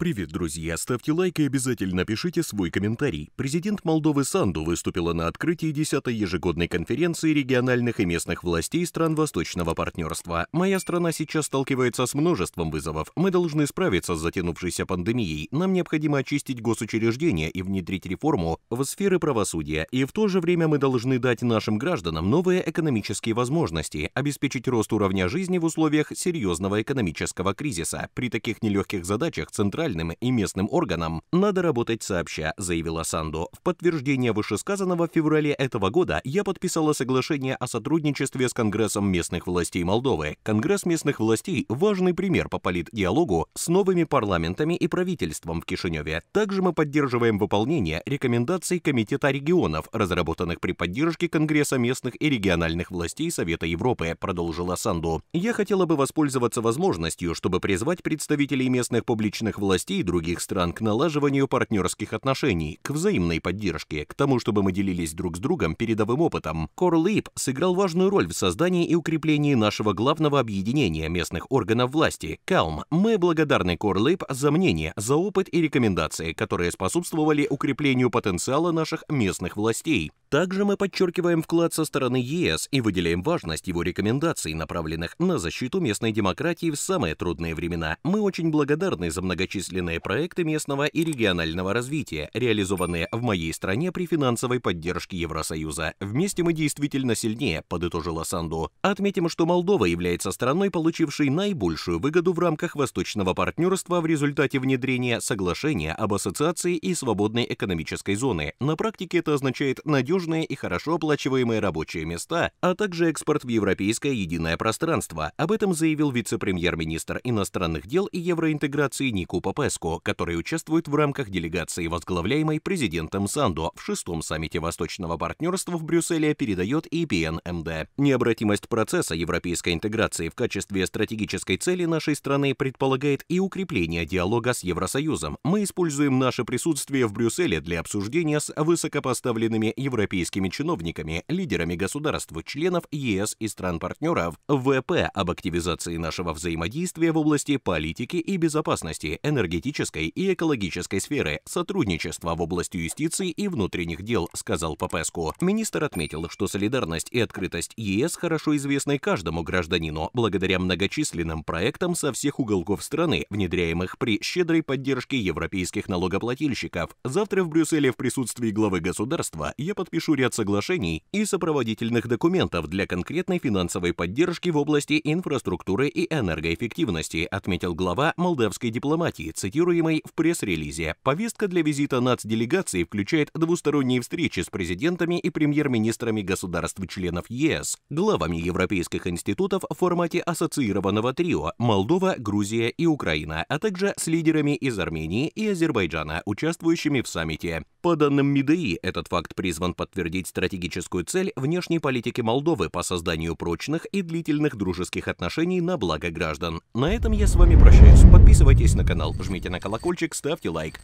Привет, друзья! Ставьте лайк и обязательно пишите свой комментарий. Президент Молдовы Санду выступила на открытии 10-й ежегодной конференции региональных и местных властей стран Восточного партнерства. «Моя страна сейчас сталкивается с множеством вызовов. Мы должны справиться с затянувшейся пандемией. Нам необходимо очистить госучреждения и внедрить реформу в сферы правосудия. И в то же время мы должны дать нашим гражданам новые экономические возможности, обеспечить рост уровня жизни в условиях серьезного экономического кризиса. При таких нелегких задачах Центральная федеральным и местным органам надо работать сообща, заявила Санду. В подтверждение вышесказанного в феврале этого года я подписала соглашение о сотрудничестве с Конгрессом местных властей Молдовы. Конгресс местных властей – важный пример по политдиалогу с новыми парламентами и правительством в Кишиневе. Также мы поддерживаем выполнение рекомендаций Комитета регионов, разработанных при поддержке Конгресса местных и региональных властей Совета Европы, продолжила Санду. Я хотела бы воспользоваться возможностью, чтобы призвать представителей местных публичных властей властей других стран к налаживанию партнерских отношений, к взаимной поддержке, к тому, чтобы мы делились друг с другом передовым опытом. CoreLeap сыграл важную роль в создании и укреплении нашего главного объединения местных органов власти – Калм, Мы благодарны CoreLeap за мнение, за опыт и рекомендации, которые способствовали укреплению потенциала наших местных властей. Также мы подчеркиваем вклад со стороны ЕС и выделяем важность его рекомендаций, направленных на защиту местной демократии в самые трудные времена. Мы очень благодарны за многочисленные многочисленные проекты местного и регионального развития, реализованные в моей стране при финансовой поддержке Евросоюза. Вместе мы действительно сильнее, подытожила Санду. Отметим, что Молдова является страной, получившей наибольшую выгоду в рамках Восточного партнерства в результате внедрения соглашения об ассоциации и свободной экономической зоны. На практике это означает надежные и хорошо оплачиваемые рабочие места, а также экспорт в европейское единое пространство. Об этом заявил вице-премьер-министр иностранных дел и евроинтеграции Нику Папа ПЕСКО, который участвует в рамках делегации, возглавляемой президентом Сандо в шестом саммите Восточного партнерства в Брюсселе, передает EPN МД. Необратимость процесса европейской интеграции в качестве стратегической цели нашей страны предполагает и укрепление диалога с Евросоюзом. Мы используем наше присутствие в Брюсселе для обсуждения с высокопоставленными европейскими чиновниками, лидерами государств, членов ЕС и стран-партнеров, ВП об активизации нашего взаимодействия в области политики и безопасности, энергетики, энергетической и экологической сферы, сотрудничества в области юстиции и внутренних дел, сказал Попеску. Министр отметил, что солидарность и открытость ЕС хорошо известны каждому гражданину благодаря многочисленным проектам со всех уголков страны, внедряемых при щедрой поддержке европейских налогоплательщиков. Завтра в Брюсселе в присутствии главы государства я подпишу ряд соглашений и сопроводительных документов для конкретной финансовой поддержки в области инфраструктуры и энергоэффективности, отметил глава молдавской дипломатии России, цитируемой в пресс-релизе. Повестка для визита нацделегации включает двусторонние встречи с президентами и премьер-министрами государств-членов ЕС, главами европейских институтов в формате ассоциированного трио Молдова, Грузия и Украина, а также с лидерами из Армении и Азербайджана, участвующими в саммите. По данным МИДИ, этот факт призван подтвердить стратегическую цель внешней политики Молдовы по созданию прочных и длительных дружеских отношений на благо граждан. На этом я с вами прощаюсь. Подписывайтесь на канал, жмите на колокольчик, ставьте лайк.